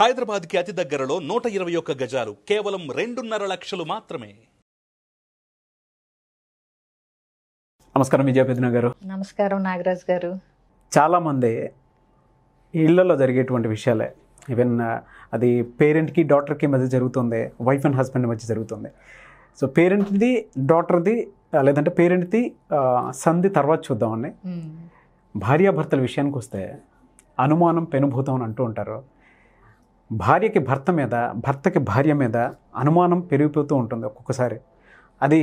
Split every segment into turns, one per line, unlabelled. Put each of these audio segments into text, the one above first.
హైదరాబాద్కి అతి దగ్గరలో నూట ఇరవై ఒక్క గజాలు కేవలం రెండున్నర లక్షలు మాత్రమే నమస్కారం విజయపేదన గారు
నమస్కారం నాగరాజ్ గారు
చాలామంది ఇళ్లలో జరిగేటువంటి విషయాలే ఈవెన్ uh, అది పేరెంట్కి డాక్టర్కి మధ్య జరుగుతుంది వైఫ్ అండ్ హస్బెండ్ మధ్య జరుగుతుంది సో పేరెంట్ది డాక్టర్ది uh, లేదంటే పేరెంట్ది uh, సంధి తర్వాత చూద్దామండి భార్యాభర్తల విషయానికి వస్తే అనుమానం పెనుభూతం అని అంటూ ఉంటారు భార్యకి భర్త మీద భర్తకి భార్య మీద అనుమానం పెరిగిపోతూ ఉంటుంది ఒక్కొక్కసారి అది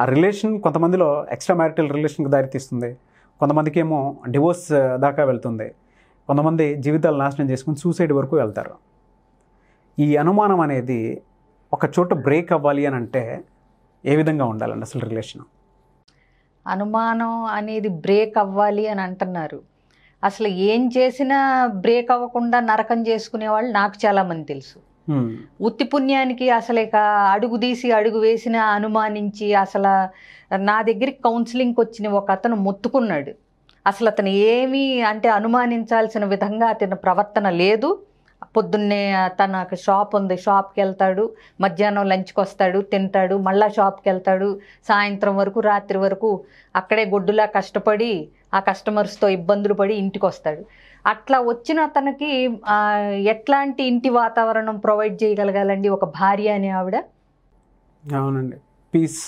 ఆ రిలేషన్ కొంతమందిలో ఎక్స్ట్రా మ్యారిటల్ రిలేషన్కి దారితీస్తుంది కొంతమందికి ఏమో డివోర్స్ దాకా వెళ్తుంది కొంతమంది జీవితాలు నాశనం చేసుకుని సూసైడ్ వరకు వెళ్తారు ఈ అనుమానం అనేది ఒక చోట బ్రేక్ అవ్వాలి అని అంటే ఏ విధంగా ఉండాలండి అసలు రిలేషన్
అనుమానం అనేది బ్రేక్ అవ్వాలి అని అంటున్నారు అసలు ఏం చేసినా బ్రేక్ అవ్వకుండా నరకం చేసుకునే వాళ్ళు నాకు చాలా మంది తెలుసు ఉత్తి పుణ్యానికి అసలు ఇక అడుగు తీసి అడుగు వేసిన అనుమానించి అసలు నా దగ్గరికి కౌన్సిలింగ్కి వచ్చిన ఒక అతను మొత్తుకున్నాడు అసలు అతను ఏమీ అంటే అనుమానించాల్సిన విధంగా అతని ప్రవర్తన లేదు పొద్దున్నే తన షాప్ ఉంది షాప్కి వెళ్తాడు మధ్యాహ్నం లంచ్కి వస్తాడు తింటాడు మళ్ళా షాప్కి వెళ్తాడు సాయంత్రం వరకు రాత్రి వరకు అక్కడే గొడ్డులా కష్టపడి ఆ కస్టమర్స్తో ఇబ్బందులు పడి ఇంటికి వస్తాడు అట్లా వచ్చిన అతనికి ఎట్లాంటి ఇంటి వాతావరణం ప్రొవైడ్ చేయగలగాలండి ఒక భార్య అనే ఆవిడ
అవునండి పీస్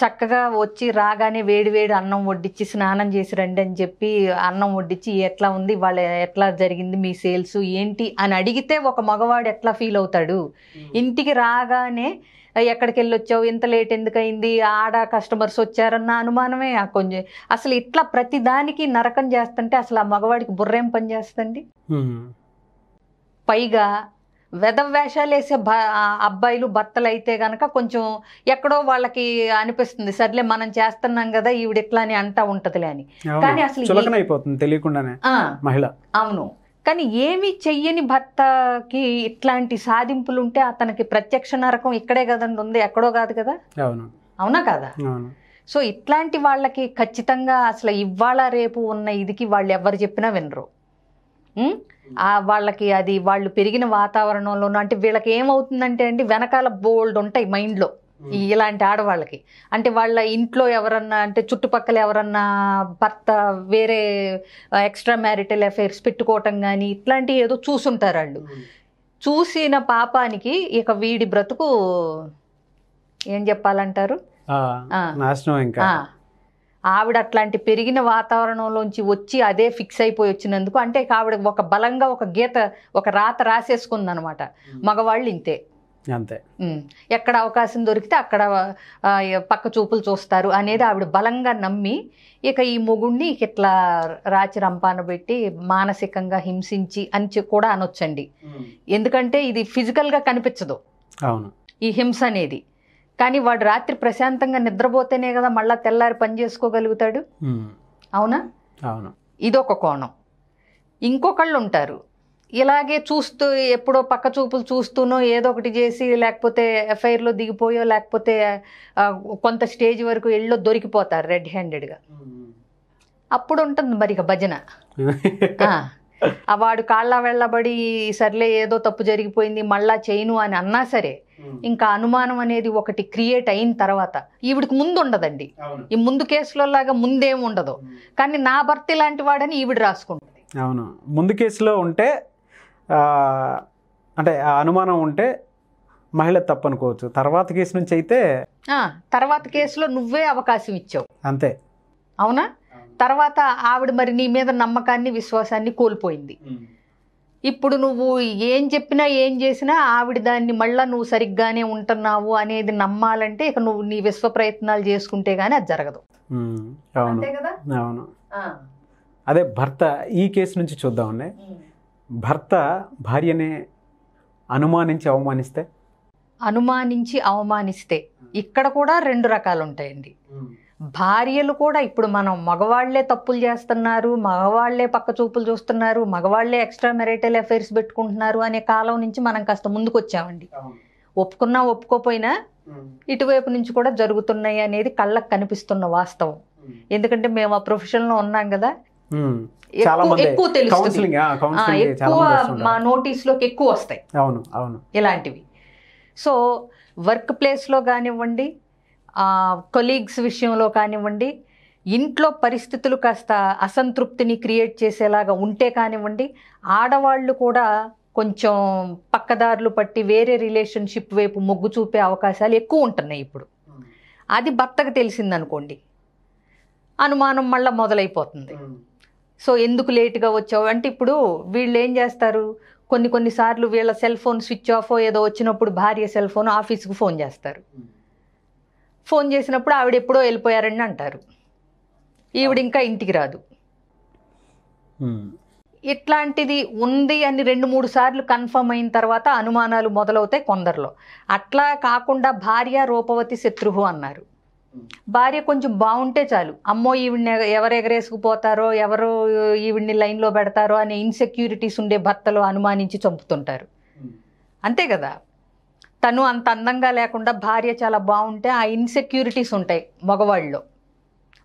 చక్కగా వచ్చి రాగానే వేడి వేడి అన్నం వడ్డించి స్నానం చేసి రండి అని చెప్పి అన్నం వడ్డించి ఎట్లా ఉంది వాళ్ళ ఎట్లా జరిగింది మీ సేల్స్ ఏంటి అని అడిగితే ఒక మగవాడు ఎట్లా ఫీల్ అవుతాడు ఇంటికి రాగానే ఎక్కడికి వెళ్ళొచ్చావు ఇంత లేట్ ఎందుకయింది ఆడ కస్టమర్స్ వచ్చారన్న అనుమానమే కొంచెం అసలు ఇట్లా ప్రతి దానికి నరకం చేస్తుంటే అసలు ఆ మగవాడికి బుర్రేం పని చేస్తండి పైగా వేసే అబ్బాయిలు భర్తలు అయితే కనుక కొంచెం ఎక్కడో వాళ్ళకి అనిపిస్తుంది సర్లే మనం చేస్తున్నాం కదా ఈవిడ ఇట్లా అని అంటా ఉంటదిలే అని
కానీ అసలు అయిపోతుంది మహిళ
అవును కానీ ఏమి చెయ్యని భర్తకి ఇట్లాంటి సాధింపులు ఉంటే అతనికి ప్రత్యక్ష నరకం ఇక్కడే కదండి ఉంది ఎక్కడో కాదు కదా అవును అవునా కదా సో ఇట్లాంటి వాళ్ళకి ఖచ్చితంగా అసలు ఇవాళ రేపు ఉన్న ఇదికి వాళ్ళు ఎవరు చెప్పినా వినరు వాళ్ళకి అది వాళ్ళు పెరిగిన వాతావరణంలోనూ అంటే వీళ్ళకి ఏమవుతుందంటే అండి వెనకాల బోల్డ్ ఉంటాయి మైండ్లో ఇలాంటి ఆడవాళ్ళకి అంటే వాళ్ళ ఇంట్లో ఎవరన్నా అంటే చుట్టుపక్కల ఎవరన్నా భర్త వేరే ఎక్స్ట్రా మ్యారిటల్ అఫైర్స్ పెట్టుకోవటం కానీ ఇట్లాంటివి ఏదో చూసుంటారు వాళ్ళు చూసిన పాపానికి ఇక వీడి బ్రతుకు ఏం చెప్పాలంటారు నాశనం ఇంకా ఆవిడ అట్లాంటి పెరిగిన వాతావరణంలోంచి వచ్చి అదే ఫిక్స్ అయిపోయి వచ్చినందుకు అంటే ఆవిడ ఒక బలంగా ఒక గీత ఒక రాత రాసేసుకుంది అనమాట మగవాళ్ళు ఇంతే అంతే ఎక్కడ అవకాశం దొరికితే అక్కడ పక్క చూపులు చూస్తారు అనేది ఆవిడ బలంగా నమ్మి ఇక ఈ మొగుడిని ఇట్లా రాచి రంపాన పెట్టి మానసికంగా హింసించి అని కూడా అనొచ్చండి ఎందుకంటే ఇది ఫిజికల్గా కనిపించదు అవును ఈ హింస అనేది కానీ వాడు రాత్రి ప్రశాంతంగా నిద్రపోతేనే కదా మళ్ళీ తెల్లారి పని చేసుకోగలుగుతాడు అవునా అవును ఇదొక కోణం ఇంకొకళ్ళు ఉంటారు ఇలాగే చూస్తూ ఎప్పుడో పక్క చూపులు చూస్తూనో ఏదో ఒకటి చేసి లేకపోతే ఎఫ్ఐఆర్లో దిగిపోయో లేకపోతే కొంత స్టేజ్ వరకు ఎళ్ళో దొరికిపోతారు రెడ్ హ్యాండెడ్గా అప్పుడు ఉంటుంది మరి ఇక భజన వాడు కాళ్ళ వెళ్ళబడి సర్లే ఏదో తప్పు జరిగిపోయింది మళ్ళా చేయను అని అన్నా సరే ఇంకా అనుమానం అనేది ఒకటి క్రియేట్ అయిన తర్వాత ఈవిడికి ముందు ఉండదండి ఈ ముందు కేసులలాగా ముందేం ఉండదు కానీ నా భర్త ఇలాంటి వాడని ఈవిడ రాసుకుంటుంది
అవును ముందు కేసులో ఉంటే అంటే అనుమానం ఉంటే మహిళ తప్పనుకోవచ్చు తర్వాత కేసు నుంచి అయితే
తర్వాత కేసులో నువ్వే అవకాశం ఇచ్చావు అంతే అవునా తర్వాత ఆవిడ మరి నీ మీద నమ్మకాన్ని విశ్వాసాన్ని కోల్పోయింది ఇప్పుడు నువ్వు ఏం చెప్పినా ఏం చేసినా ఆవిడ దాన్ని మళ్ళీ నువ్వు సరిగ్గానే ఉంటున్నావు అనేది నమ్మాలంటే ఇక నువ్వు నీ విశ్వ ప్రయత్నాలు చేసుకుంటే కానీ అది జరగదు
అవును అవును అదే భర్త ఈ కేసు నుంచి చూద్దామండి భర్త భార్యనే అనుమానించి అవమానిస్తే
అనుమానించి అవమానిస్తే ఇక్కడ కూడా రెండు రకాలు ఉంటాయండి భార్యలు కూడా ఇప్పుడు మనం మగవాళ్లే తప్పులు చేస్తున్నారు మగవాళ్లే పక్క చూపులు చూస్తున్నారు మగవాళ్లే ఎక్స్ట్రా మెరిటల్ అఫైర్స్ పెట్టుకుంటున్నారు అనే కాలం నుంచి మనం కాస్త ముందుకు వచ్చామండి ఒప్పుకున్నా ఒప్పుకోపోయినా ఇటువైపు నుంచి కూడా జరుగుతున్నాయి అనేది కళ్ళకు కనిపిస్తున్న వాస్తవం ఎందుకంటే మేము ఆ ప్రొఫెషన్లో ఉన్నాం కదా
ఎక్కువ తెలుస్తుంది ఎక్కువ మా
నోటీస్లోకి ఎక్కువ వస్తాయి అవును అవును ఇలాంటివి సో వర్క్ ప్లేస్లో కానివ్వండి కొలీగ్స్ విషయంలో కానివ్వండి ఇంట్లో పరిస్థితులు కాస్త అసంతృప్తిని క్రియేట్ చేసేలాగా ఉంటే కానివ్వండి ఆడవాళ్ళు కూడా కొంచెం పక్కదారులు పట్టి వేరే రిలేషన్షిప్ వైపు మొగ్గు చూపే అవకాశాలు ఎక్కువ ఉంటున్నాయి ఇప్పుడు అది భర్తకు తెలిసిందనుకోండి అనుమానం మళ్ళీ మొదలైపోతుంది సో ఎందుకు లేటుగా వచ్చావు అంటే ఇప్పుడు వీళ్ళు ఏం చేస్తారు కొన్ని కొన్నిసార్లు వీళ్ళ సెల్ ఫోన్ స్విచ్ ఆఫ్ ఏదో వచ్చినప్పుడు భార్య సెల్ ఫోన్ ఆఫీస్కి ఫోన్ చేస్తారు ఫోన్ చేసినప్పుడు ఆవిడ ఎప్పుడో వెళ్ళిపోయారని అంటారు ఈవిడ ఇంకా ఇంటికి రాదు ఇట్లాంటిది ఉంది అని రెండు మూడు సార్లు కన్ఫర్మ్ అయిన తర్వాత అనుమానాలు మొదలవుతాయి కొందరిలో అట్లా కాకుండా భార్య రూపవతి శత్రుహు అన్నారు భార్య కొంచెం బాగుంటే చాలు అమ్మో ఈవిడిని ఎవరు ఎగరేసుకుపోతారో ఎవరు ఈవిడిని లైన్లో పెడతారో అనే ఇన్సెక్యూరిటీస్ ఉండే భర్తలు అనుమానించి చంపుతుంటారు అంతే కదా తను అంత అందంగా లేకుండా భార్య చాలా బాగుంటే ఆ ఇన్సెక్యూరిటీస్ ఉంటాయి మగవాళ్ళు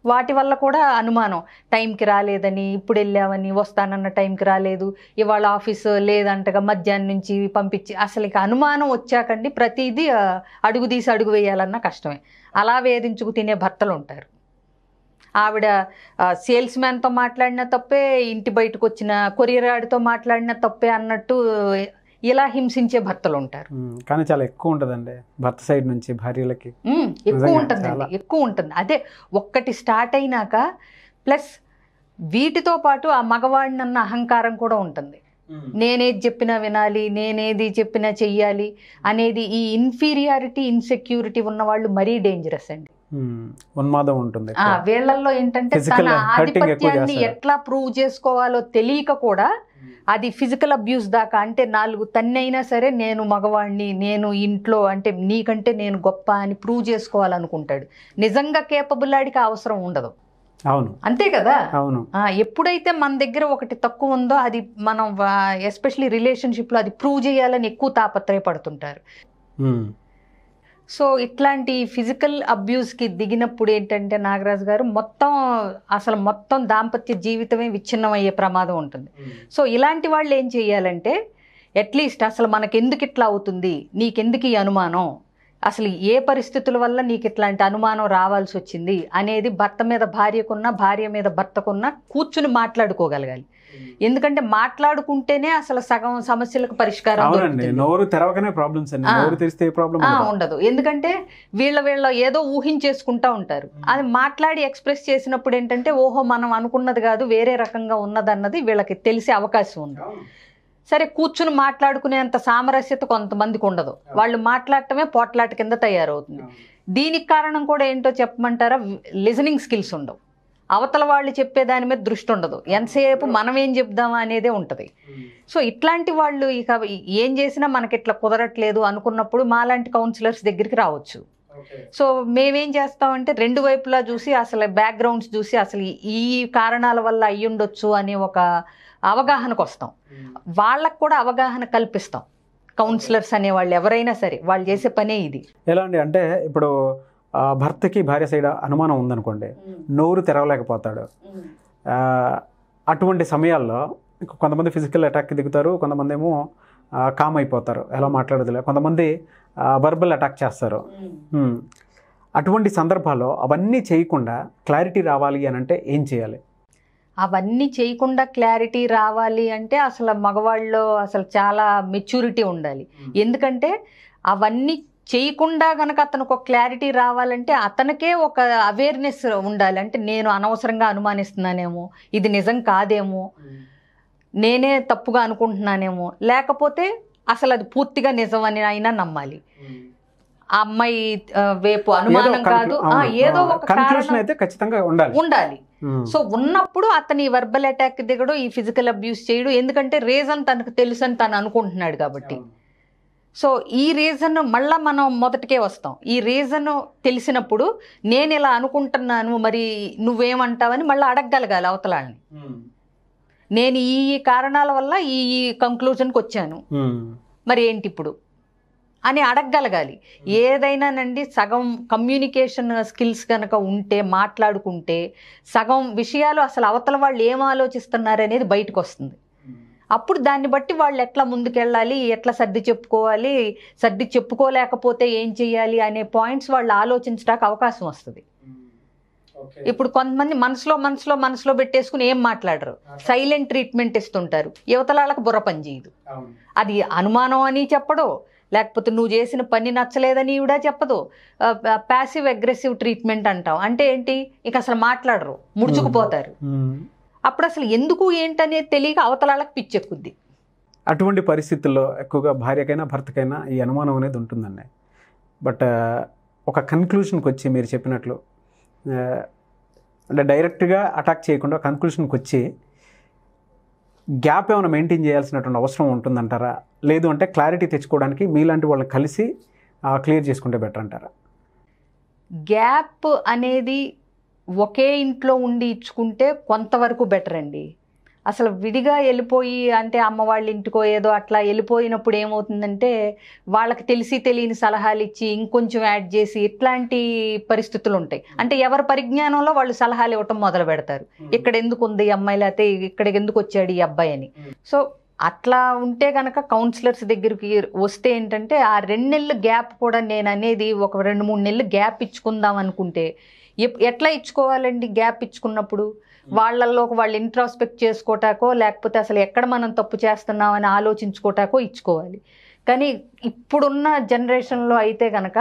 వాటి వల్ల కూడా అనుమానం టైంకి రాలేదని ఇప్పుడు వెళ్ళావని వస్తానన్న టైంకి రాలేదు ఇవాళ ఆఫీస్ లేదంటగా మధ్యాహ్నం నుంచి పంపించి అసలు ఇక అనుమానం వచ్చాకండి ప్రతిదీ అడుగు తీసి అడుగు వేయాలన్నా కష్టమే అలా వేధించుకు తినే భర్తలు ఉంటారు ఆవిడ సేల్స్ మ్యాన్తో మాట్లాడిన తప్పే ఇంటి బయటకు వచ్చిన కొరియర్ ఆడితో మాట్లాడిన తప్పే అన్నట్టు ఇలా హింసించే భర్తలు ఉంటారు కానీ
చాలా ఎక్కువ ఉంటుందండి భర్త సైడ్ నుంచి భార్యలకి ఎక్కువ ఉంటుంది
ఎక్కువ ఉంటుంది అదే ఒక్కటి స్టార్ట్ అయినాక ప్లస్ వీటితో పాటు ఆ మగవాడినన్న అహంకారం కూడా ఉంటుంది నేనేది చెప్పినా వినాలి నేనేది చెప్పినా చెయ్యాలి అనేది ఈ ఇన్ఫీరియారిటీ ఇన్సెక్యూరిటీ ఉన్నవాళ్ళు మరీ డేంజరస్ అండి
ఉన్మాదం ఉంటుంది
వీళ్ళల్లో ఏంటంటే తన ఆధిపత్యాన్ని ఎట్లా ప్రూవ్ చేసుకోవాలో తెలియక కూడా అది ఫిజికల్ అబ్యూస్ దాకా అంటే నాలుగు తన్నైనా సరే నేను మగవాణ్ణి నేను ఇంట్లో అంటే నీకంటే నేను గొప్ప అని ప్రూవ్ చేసుకోవాలనుకుంటాడు నిజంగా కేపబుల్ ఆడికి అవసరం ఉండదు అవును అంతే కదా అవును ఎప్పుడైతే మన దగ్గర ఒకటి తక్కువ ఉందో అది మనం ఎస్పెషలీ రిలేషన్షిప్లో అది ప్రూవ్ చేయాలని ఎక్కువ తాపత్రయపడుతుంటారు సో ఇట్లాంటి ఫిజికల్ అబ్యూస్కి దిగినప్పుడు ఏంటంటే నాగరాజు గారు మొత్తం అసలు మొత్తం దాంపత్య జీవితమే విచ్ఛిన్నం అయ్యే ప్రమాదం ఉంటుంది hmm. సో ఇలాంటి వాళ్ళు ఏం చేయాలంటే అట్లీస్ట్ అసలు మనకెందుకు ఇట్లా అవుతుంది నీకెందుకు ఈ అనుమానం అసలు ఏ పరిస్థితుల వల్ల నీకు ఇట్లాంటి అనుమానం రావాల్సి వచ్చింది అనేది భర్త మీద భార్యకున్న భార్య మీద భర్తకున్న కూర్చుని మాట్లాడుకోగలగాలి Hmm. ఎందుకంటే మాట్లాడుకుంటేనే అసలు సగం సమస్యలకు పరిష్కారం ఉండదు ఎందుకంటే వీళ్ళ వీళ్ళ ఏదో ఊహించేసుకుంటా ఉంటారు hmm. అది మాట్లాడి ఎక్స్ప్రెస్ చేసినప్పుడు ఏంటంటే ఓహో మనం అనుకున్నది కాదు వేరే రకంగా ఉన్నదన్నది వీళ్ళకి తెలిసే అవకాశం ఉంది సరే కూర్చుని మాట్లాడుకునేంత సామరస్యత కొంతమందికి ఉండదు వాళ్ళు మాట్లాడటమే పోట్లాట కింద తయారవుతుంది దీనికి కారణం కూడా ఏంటో చెప్పమంటారా లిజనింగ్ స్కిల్స్ ఉండవు అవతల వాళ్ళు చెప్పే దాని మీద దృష్టి ఉండదు ఎంతసేపు మనం ఏం చెప్దామా అనేదే ఉంటుంది సో ఇట్లాంటి వాళ్ళు ఇక ఏం చేసినా మనకి ఇట్లా కుదరట్లేదు అనుకున్నప్పుడు మాలాంటి కౌన్సిలర్స్ దగ్గరికి రావచ్చు సో మేమేం చేస్తామంటే రెండు వైపులా చూసి అసలు బ్యాక్గ్రౌండ్స్ చూసి అసలు ఈ కారణాల వల్ల అయ్యుండొచ్చు అనే ఒక అవగాహనకు వస్తాం వాళ్ళకు కూడా అవగాహన కల్పిస్తాం కౌన్సిలర్స్ అనే వాళ్ళు ఎవరైనా సరే వాళ్ళు చేసే పనే ఇది
ఎలా అంటే ఇప్పుడు భర్తకి భార్య సైడ్ అనుమానం ఉందనుకోండి నోరు తెరవలేకపోతాడు అటువంటి సమయాల్లో కొంతమంది ఫిజికల్ అటాక్కి దిగుతారు కొంతమంది ఏమో కామ్ అయిపోతారు ఎలా మాట్లాడదులే కొంతమంది వర్బల్ అటాక్ చేస్తారు అటువంటి సందర్భాల్లో అవన్నీ చేయకుండా క్లారిటీ రావాలి అని అంటే ఏం చేయాలి
అవన్నీ చేయకుండా క్లారిటీ రావాలి అంటే అసలు మగవాళ్ళు అసలు చాలా మెచ్యూరిటీ ఉండాలి ఎందుకంటే అవన్నీ చేయకుండా గనక అతనికి ఒక క్లారిటీ రావాలంటే అతనికే ఒక అవేర్నెస్ ఉండాలి అంటే నేను అనవసరంగా అనుమానిస్తున్నానేమో ఇది నిజం కాదేమో నేనే తప్పుగా అనుకుంటున్నానేమో లేకపోతే అసలు అది పూర్తిగా నిజం అని అయినా నమ్మాలి ఆ అమ్మాయి వేపు అనుమానం కాదు ఏదో ఒక కన్క్లూషన్ అయితే
ఖచ్చితంగా ఉండాలి ఉండాలి
సో ఉన్నప్పుడు అతని వర్బల్ అటాక్ దిగడు ఈ ఫిజికల్ అబ్యూస్ చేయడు ఎందుకంటే రీజన్ తనకు తెలుసు అని తను అనుకుంటున్నాడు కాబట్టి సో ఈ రీజన్ మళ్ళీ మనం మొదటికే వస్తాం ఈ రీజన్ తెలిసినప్పుడు నేను ఇలా అనుకుంటున్నాను మరి నువ్వేమంటావని మళ్ళీ అడగగలగాలి అవతలాన్ని నేను ఈ కారణాల వల్ల ఈ కంక్లూజన్కి వచ్చాను మరి ఏంటి ఇప్పుడు అని అడగగలగాలి ఏదైనానండి సగం కమ్యూనికేషన్ స్కిల్స్ కనుక ఉంటే మాట్లాడుకుంటే సగం విషయాలు అసలు అవతల వాళ్ళు ఏం ఆలోచిస్తున్నారు అనేది బయటకు వస్తుంది అప్పుడు దాన్ని బట్టి వాళ్ళు ఎట్లా ముందుకెళ్ళాలి ఎట్లా సర్ది చెప్పుకోవాలి సర్ది చెప్పుకోలేకపోతే ఏం చేయాలి అనే పాయింట్స్ వాళ్ళు ఆలోచించడానికి అవకాశం వస్తుంది hmm, ఇప్పుడు కొంతమంది మనసులో మనసులో మనసులో పెట్టేసుకుని ఏం మాట్లాడరు సైలెంట్ ట్రీట్మెంట్ ఇస్తుంటారు యువతలాళ్ళకు బుర్ర పని చేయదు అది అనుమానం అని చెప్పడు లేకపోతే నువ్వు చేసిన పని నచ్చలేదని కూడా చెప్పదు ప్యాసివ్ అగ్రెసివ్ ట్రీట్మెంట్ అంటావు అంటే ఏంటి ఇక అసలు మాట్లాడరు ముడుచుకుపోతారు hmm, hmm. అప్పుడు అసలు ఎందుకు ఏంటనేది తెలియక అవతలాలకు పిచ్చెక్కుద్ది
అటువంటి పరిస్థితుల్లో ఎక్కువగా భార్యకైనా భర్తకైనా ఈ అనుమానం అనేది ఉంటుందండి బట్ ఒక కన్క్లూషన్కి వచ్చి మీరు చెప్పినట్లు అంటే డైరెక్ట్గా అటాక్ చేయకుండా కన్క్లూషన్కి వచ్చి గ్యాప్ ఏమైనా మెయింటైన్ చేయాల్సినటువంటి అవసరం ఉంటుందంటారా లేదు అంటే క్లారిటీ తెచ్చుకోవడానికి మీలాంటి వాళ్ళని కలిసి క్లియర్ చేసుకుంటే బెటర్ అంటారా
గ్యాప్ అనేది ఒకే ఇంట్లో ఉండి ఇచ్చుకుంటే కొంతవరకు బెటర్ అండి అసలు విడిగా వెళ్ళిపోయి అంటే అమ్మ వాళ్ళ ఇంటికో ఏదో అట్లా వెళ్ళిపోయినప్పుడు ఏమవుతుందంటే వాళ్ళకి తెలిసి తెలియని సలహాలు ఇచ్చి ఇంకొంచెం యాడ్ చేసి ఇట్లాంటి పరిస్థితులు ఉంటాయి అంటే ఎవరి పరిజ్ఞానంలో వాళ్ళు సలహాలు ఇవ్వటం మొదలు పెడతారు ఇక్కడ ఎందుకు ఉంది ఈ అమ్మాయి లేకపోతే ఇక్కడికి ఎందుకు వచ్చాడు ఈ అబ్బాయి అని సో అట్లా ఉంటే కనుక కౌన్సిలర్స్ దగ్గరికి వస్తే ఏంటంటే ఆ రెండు నెలలు గ్యాప్ కూడా నేను అనేది ఒక రెండు మూడు నెలలు గ్యాప్ ఇచ్చుకుందాం అనుకుంటే ఎట్లా ఇచ్చుకోవాలండి గ్యాప్ ఇచ్చుకున్నప్పుడు వాళ్ళల్లో వాళ్ళు ఇంట్రాస్పెక్ట్ చేసుకోటాకో లేకపోతే అసలు ఎక్కడ మనం తప్పు చేస్తున్నామని ఆలోచించుకోటాకో ఇచ్చుకోవాలి కానీ ఇప్పుడున్న జనరేషన్లో అయితే కనుక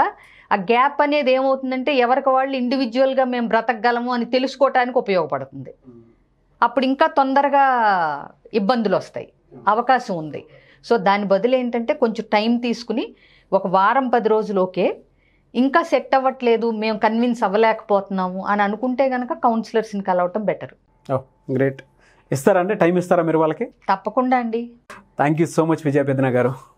ఆ గ్యాప్ అనేది ఏమవుతుందంటే ఎవరికి వాళ్ళు ఇండివిజువల్గా మేము బ్రతకగలము అని తెలుసుకోవటానికి ఉపయోగపడుతుంది అప్పుడు ఇంకా తొందరగా ఇబ్బందులు వస్తాయి అవకాశం ఉంది సో దాని బదులు ఏంటంటే కొంచెం టైం తీసుకుని ఒక వారం పది రోజులు ఓకే ఇంకా సెట్ అవ్వట్లేదు మేము కన్విన్స్ అవ్వలేకపోతున్నాము అని అనుకుంటే కనుక కౌన్సిలర్స్ని కలవటం బెటర్
గ్రేట్ ఇస్తారా అండి టైం ఇస్తారా మీరు వాళ్ళకి
తప్పకుండా అండి
thank you so much Vijaya Peddana గారు